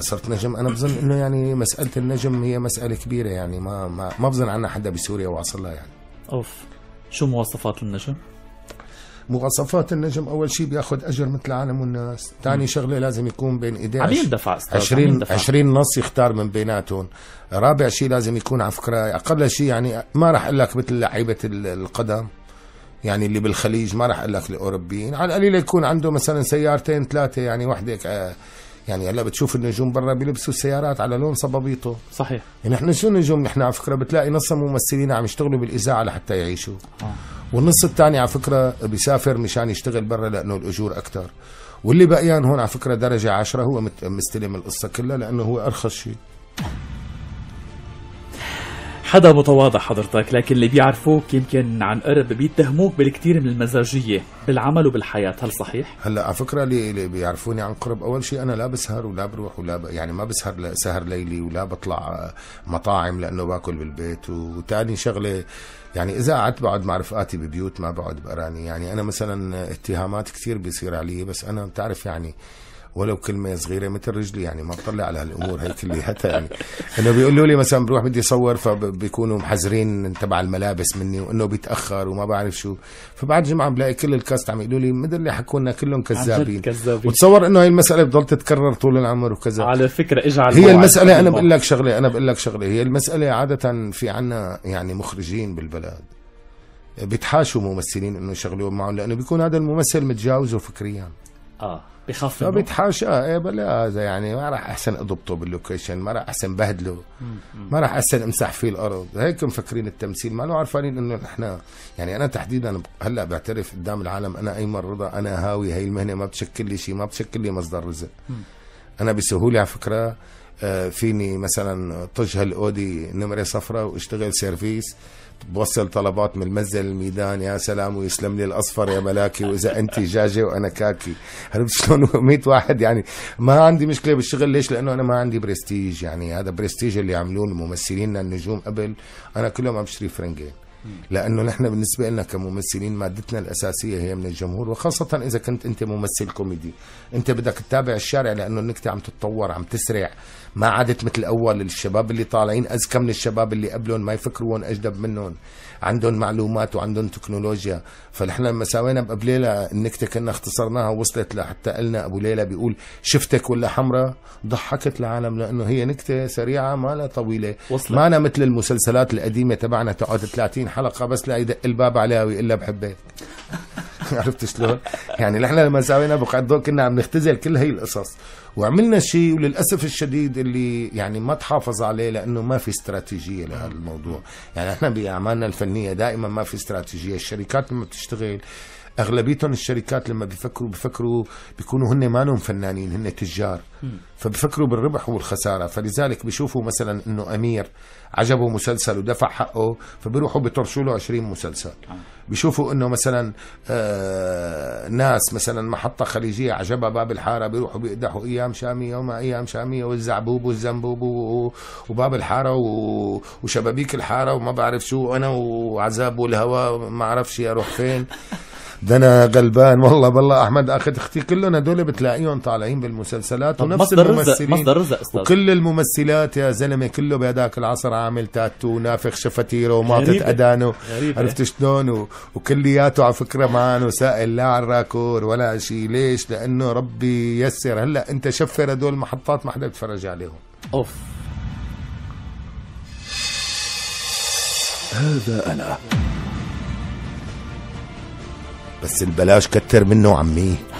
صرت نجم انا بظن انه يعني مساله النجم هي مساله كبيره يعني ما ما, ما بظن عنا حدا بسوريا واصل لها يعني اوف شو مواصفات النجم؟ مواصفات النجم اول شيء بياخذ اجر مثل العالم والناس، ثاني شغله لازم يكون بين ايديه عم يندفع 20 20 نص يختار من بيناتهم، رابع شيء لازم يكون على فكره اقل شيء يعني ما راح اقول لك مثل لعيبه القدم يعني اللي بالخليج ما راح اقول لك الاوروبيين، على القليله يكون عنده مثلا سيارتين ثلاثه يعني وحده يعني هلا بتشوف النجوم برا بيلبسوا السيارات على لون صبابيطه صحيح يعني احنا شو النجوم نحن على فكره بتلاقي نص الممثلين عم يشتغلوا بالاذاعه لحتى يعيشوا آه. والنص الثاني على فكره بيسافر مشان يشتغل برا لانه الاجور اكثر واللي بقيان هون على فكره درجه عشرة هو مستلم القصه كلها لانه هو ارخص شيء حدا متواضع حضرتك لكن اللي بيعرفوك يمكن عن قرب بيتهموك بالكثير من المزاجية بالعمل وبالحياة هل صحيح؟ هلا على فكرة اللي بيعرفوني عن قرب أول شيء أنا لا بسهر ولا بروح ولا ب... يعني ما بسهر سهر ليلي ولا بطلع آه، مطاعم لأنه باكل بالبيت وثاني شغلة يعني إذا قعدت بقعد مع رفقاتي ببيوت ما بقعد بأراني يعني أنا مثلا اتهامات كثير بيصير علي بس أنا بتعرف يعني ولو كلمه صغيره مثل رجلي يعني ما بطلع على هالامور هي كلياتها يعني انه بيقولوا لي مثلا بروح بدي اصور فبيكونوا محذرين تبع الملابس مني وانه بيتاخر وما بعرف شو فبعد جمعه بلاقي كل الكاست عم يقولوا لي مثل اللي حكوا لنا كلهم كذابين كذابين وتصور انه هي المساله بتضل تتكرر طول العمر وكذا على فكره اجى على هي المساله انا بقول لك شغله انا بقول لك شغله هي المساله عاده في عنا يعني مخرجين بالبلد بيتحاشوا ممثلين انه يشغلوهم معهم لانه بيكون هذا الممثل متجاوزه فكريا اه ما منه اه ايه بلا آه، هذا يعني ما راح احسن اضبطه باللوكيشن ما راح احسن بهدله ما راح احسن امسح فيه الارض هيك مفكرين التمثيل ما له عارفين انه نحن يعني انا تحديدا هلا بعترف قدام العالم انا اي رضا انا هاوي هاي المهنه ما بتشكل لي شيء ما بتشكل لي مصدر رزق انا بسهوله على فكره آه، فيني مثلا طجها هالاودي نمره صفراء واشتغل سيرفيس بوصل طلبات من المنزل الميدان يا سلام ويسلم لي الاصفر يا ملاكي واذا انت جاجه وانا كاكي عرفت شلون 100 واحد يعني ما عندي مشكله بالشغل ليش لانه انا ما عندي برستيج يعني هذا برستيج اللي عملوه الممثلين النجوم قبل انا كلهم عم بشتري فرنجين لانه نحن بالنسبه لنا كممثلين مادتنا الاساسيه هي من الجمهور وخاصه اذا كنت انت ممثل كوميدي انت بدك تتابع الشارع لانه النكته عم تتطور عم تسرع ما عادت مثل الاول الشباب اللي طالعين اذكى من الشباب اللي قبلهم ما يفكرون اجدب منهم عندهم معلومات وعندهم تكنولوجيا فنحن لما سوينا بابو ليلى النكته كنا اختصرناها وصلت لحتى قلنا ابو ليلى بيقول شفتك ولا حمراء ضحكت العالم لانه هي نكته سريعه ما لها طويله وصلت. ما أنا مثل المسلسلات القديمه تبعنا تقعد 30 حلقه بس لا يدق الباب عليها ويقول لها بحبك عرفت شلون؟ يعني نحن لما سوينا بقعه ضوء كنا عم نختزل كل هي القصص وعملنا شيء وللاسف الشديد اللي يعني ما تحافظ عليه لانه ما في استراتيجيه لهذا الموضوع، يعني احنا باعمالنا الفنيه دائما ما في استراتيجيه، الشركات لما بتشتغل اغلبيتهم الشركات لما بيفكروا بيفكروا بيكونوا هن ما فنانين هن تجار فبفكروا بالربح والخساره فلذلك بيشوفوا مثلا انه امير عجبه مسلسل ودفع حقه فبيروحوا بيطرشوا له 20 مسلسل آه. بيشوفوا انه مثلا آه ناس مثلا محطه خليجيه عجبها باب الحاره بيروحوا بيقدحوا ايام شاميه وما ايام شاميه والزعبوب والزنبوب وباب الحاره وشبابيك الحاره وما بعرف شو انا وعذاب والهواء ما اعرفش اروح فين ده انا غلبان والله بالله احمد اخد اختي كلهم هدول بتلاقيهم طالعين بالمسلسلات ونفس مصدر الممثلين مصدر رزق استاذ وكل الممثلات يا زلمه كله بهذاك العصر عامل تاتو نافخ شفتيره وماطت ادانه عرفت شلون وكلياته على فكره معانه سائل لا على الراكور ولا شيء ليش؟ لانه ربي يسر هلا انت شفر هدول المحطات ما حدا بيتفرج عليهم اوف هذا انا بس البلاش كتر منه عمي